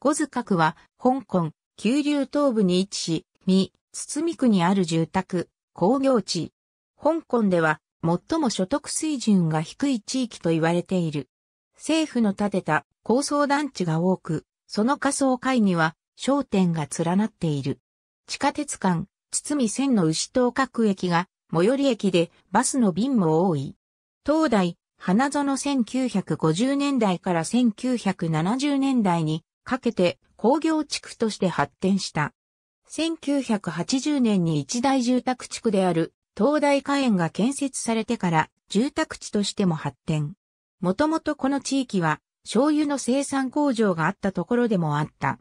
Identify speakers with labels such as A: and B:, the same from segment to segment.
A: 五図角は、香港、九龍東部に位置し、三、堤区にある住宅、工業地。香港では、最も所得水準が低い地域と言われている。政府の建てた高層団地が多く、その仮想会には商店が連なっている。地下鉄間、堤線の牛東角駅が最寄り駅でバスの便も多い。東大、花園1950年代から1970年代にかけて工業地区として発展した。1980年に一大住宅地区である東大火園が建設されてから住宅地としても発展。もともとこの地域は醤油の生産工場があったところでもあった。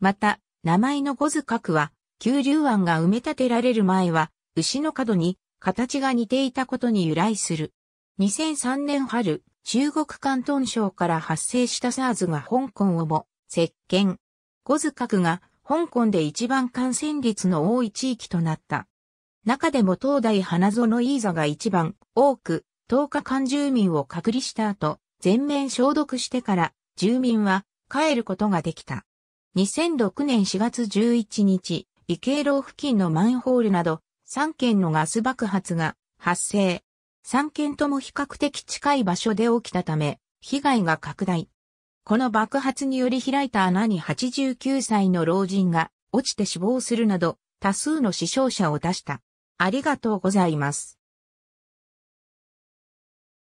A: また、名前の五図角は、九龍湾が埋め立てられる前は、牛の角に形が似ていたことに由来する。2003年春、中国関東省から発生した SARS が香港をも石鹸。五図閣が香港で一番感染率の多い地域となった。中でも東大花園イーザが一番多く、10日間住民を隔離した後、全面消毒してから住民は帰ることができた。2006年4月11日、池形楼付近のマンホールなど3件のガス爆発が発生。3件とも比較的近い場所で起きたため、被害が拡大。この爆発により開いた穴に89歳の老人が落ちて死亡するなど多数の死傷者を出した。ありがとうございます。